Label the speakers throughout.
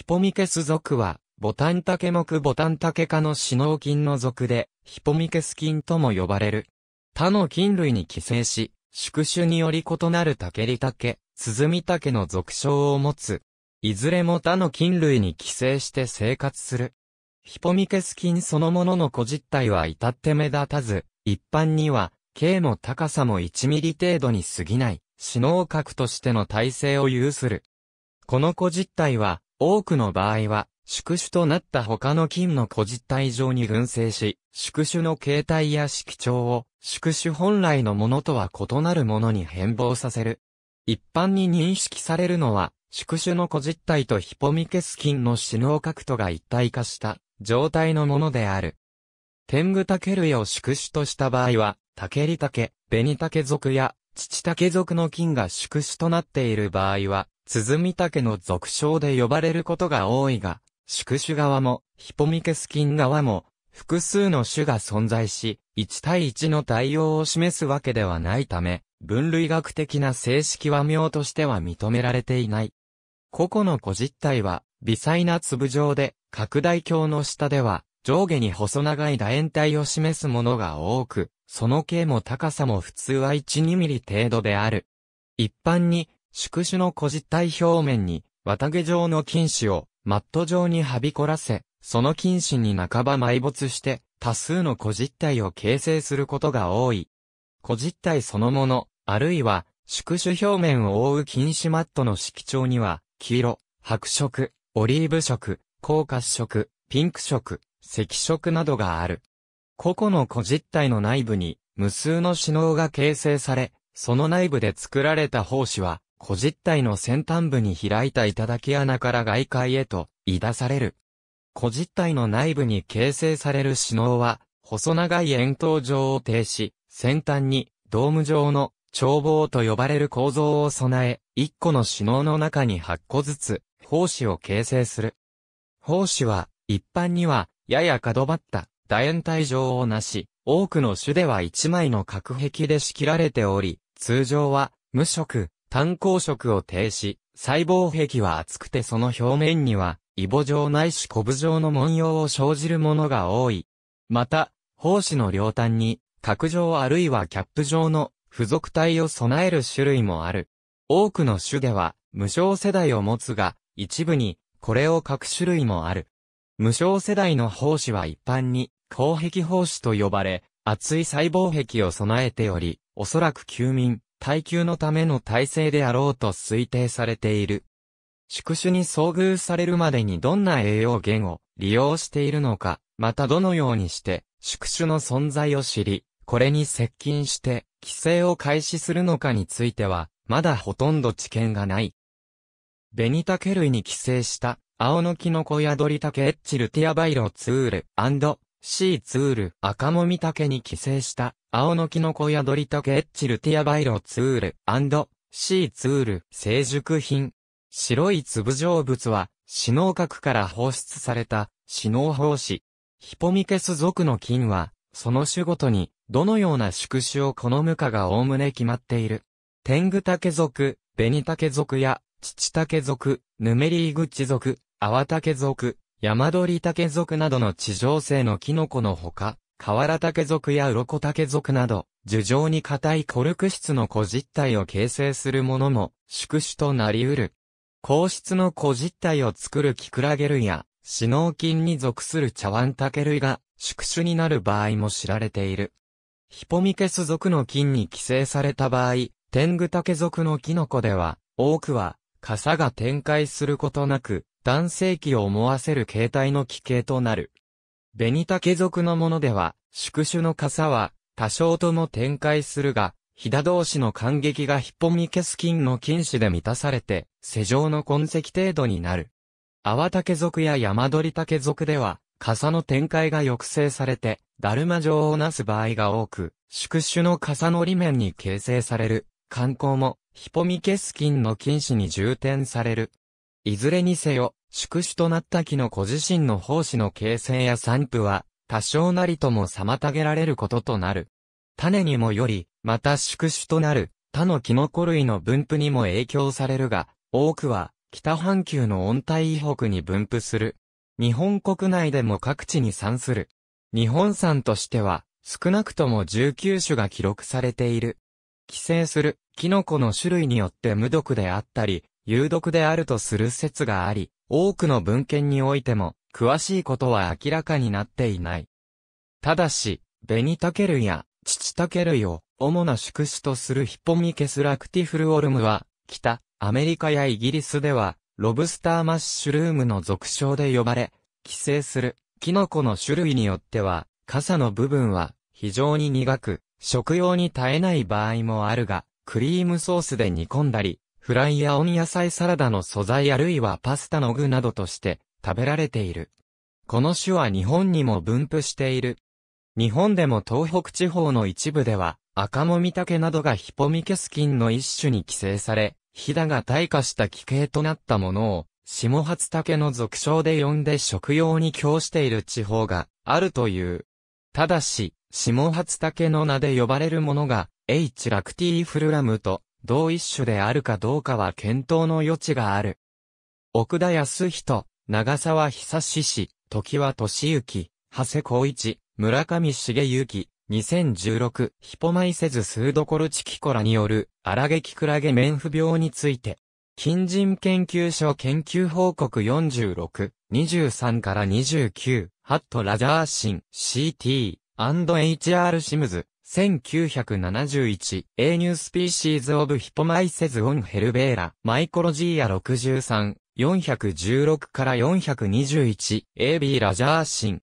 Speaker 1: ヒポミケス属は、ボタンタケ目ボタンタケ科の死脳菌の属で、ヒポミケス菌とも呼ばれる。他の菌類に寄生し、宿主により異なるタケリタケ、スズミタケの属性を持つ。いずれも他の菌類に寄生して生活する。ヒポミケス菌そのものの個実体は至って目立たず、一般には、径も高さも1ミリ程度に過ぎない、死脳核としての体制を有する。この個実体は、多くの場合は、宿主となった他の菌の個実体上に群生し、宿主の形態や色調を、宿主本来のものとは異なるものに変貌させる。一般に認識されるのは、宿主の個実体とヒポミケス菌の死脳核とが一体化した状態のものである。天狗竹類を宿主とした場合は、竹リ竹、紅竹属や、タ竹属の菌が宿主となっている場合は、鈴見竹の俗称で呼ばれることが多いが、宿主側も、ヒポミケス菌側も、複数の種が存在し、1対1の対応を示すわけではないため、分類学的な正式和名としては認められていない。個々の個実体は、微細な粒状で、拡大鏡の下では、上下に細長い楕円体を示すものが多く、その径も高さも普通は1、2ミリ程度である。一般に、宿主の小実体表面に、綿毛状の菌糸を、マット状にはびこらせ、その菌糸に半ば埋没して、多数の小実体を形成することが多い。小実体そのもの、あるいは、宿主表面を覆う菌糸マットの色調には、黄色、白色、オリーブ色、高褐色、ピンク色、赤色などがある。個々の小実体の内部に、無数の死脳が形成され、その内部で作られた胞子は、小実体の先端部に開いた頂穴から外界へと、移出される。小実体の内部に形成される死脳は、細長い円筒状を呈し、先端に、ドーム状の、長棒と呼ばれる構造を備え、一個の死脳の中に8個ずつ、胞子を形成する。胞子は、一般には、やや角張った、楕円体状をなし、多くの種では一枚の隔壁で仕切られており、通常は、無色、炭鉱色を呈し、細胞壁は厚くてその表面には、イボ状ないしコブ状の文様を生じるものが多い。また、胞子の両端に、角状あるいはキャップ状の付属体を備える種類もある。多くの種では、無償世代を持つが、一部に、これを各種類もある。無償世代の胞子は一般に、鉱壁胞子と呼ばれ、厚い細胞壁を備えており、おそらく休眠、耐久のための体制であろうと推定されている。宿主に遭遇されるまでにどんな栄養源を利用しているのか、またどのようにして宿主の存在を知り、これに接近して規制を開始するのかについては、まだほとんど知見がない。ベニタケ類に寄生した青のキノコやドリタケエッチルティアバイロツール C ツール、赤もみ竹に寄生した、青のキノコやドリタケエッチルティアバイロツール、C ツール、成熟品。白い粒状物は、死脳核から放出された、死脳胞子。ヒポミケス属の菌は、その種ごとに、どのような宿主を好むかがおおむね決まっている。天狗竹属、ベニタケ属や、チチタケ属、ヌメリーグチ属、アワタケ属、ヤマドリタケ属などの地上生のキノコのほか、カワラタケ属やウロコタケ属など、樹状に硬いコルク質の小実体を形成するものも、宿主となり得る。硬質の小実体を作るキクラゲ類や、死脳菌に属する茶碗竹類が、宿主になる場合も知られている。ヒポミケス属の菌に寄生された場合、テングタケ属のキノコでは、多くは、傘が展開することなく、男性器を思わせる形態の奇形となる。ベニタケ族のものでは、宿主の傘は、多少とも展開するが、ひだ同士の感激がヒポミケス菌の菌糸で満たされて、世上の痕跡程度になる。アワタケ族やヤマドリタケ族では、傘の展開が抑制されて、ダルマ状をなす場合が多く、宿主の傘の裏面に形成される、観光も、ヒポミケス菌の菌糸に充填される。いずれにせよ、宿主となった木の子自身の胞子の形成や散布は、多少なりとも妨げられることとなる。種にもより、また宿主となる、他のキノコ類の分布にも影響されるが、多くは、北半球の温帯以北に分布する。日本国内でも各地に産する。日本産としては、少なくとも19種が記録されている。寄生する、キノコの種類によって無毒であったり、有毒であるとする説があり、多くの文献においても、詳しいことは明らかになっていない。ただし、ベニタケ類やチチタケ類を主な宿主とするヒポミケスラクティフルオルムは、北、アメリカやイギリスでは、ロブスターマッシュルームの俗称で呼ばれ、寄生する、キノコの種類によっては、傘の部分は非常に苦く、食用に耐えない場合もあるが、クリームソースで煮込んだり、フライや温野菜サラダの素材あるいはパスタの具などとして食べられている。この種は日本にも分布している。日本でも東北地方の一部では赤もみたけなどがヒポミケス菌の一種に寄生され、ヒダが退化した奇形となったものを、下初竹の俗称で呼んで食用に供している地方があるという。ただし、下初竹の名で呼ばれるものが、H. ラクティーフルラムと同一種であるかどうかは検討の余地がある。奥田康人、長沢久志氏、時は敏之、長谷光一、村上茂之、2016、ヒポマイセズスードコルチキコラによる、荒げきクラゲ面不病について、近人研究所研究報告46、23から29、ハット・ラジャーシン、CT、&HR シムズ、1971、A New s p ー c i e s of Hippomyces on h e l マイコロジーア63、416から421、ビー・ラジャーシン。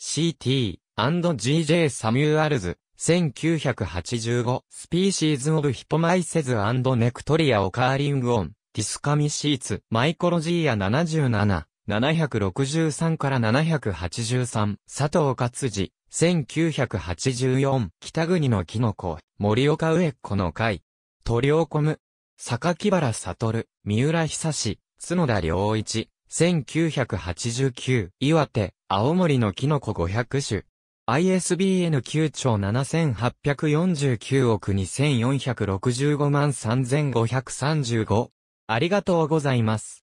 Speaker 1: CT、&GJ サミュアルズ、1985、スピーシーズ・オブ・ヒポマイセズ・ネクトリア・オカーリング・オン、ディスカミシーツ、マイコロジーア77、763から783、佐藤勝治、1984、北国のキノコ、森岡植子の会、トリオコム、榊原悟、三浦久志、角田良一、1989、岩手、青森のキノコ500種、ISBN 9兆7849億2465万3535。ありがとうございます。